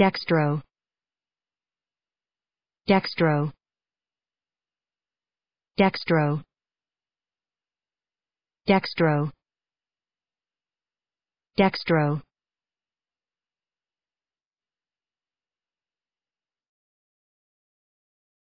dextro dextro dextro dextro dextro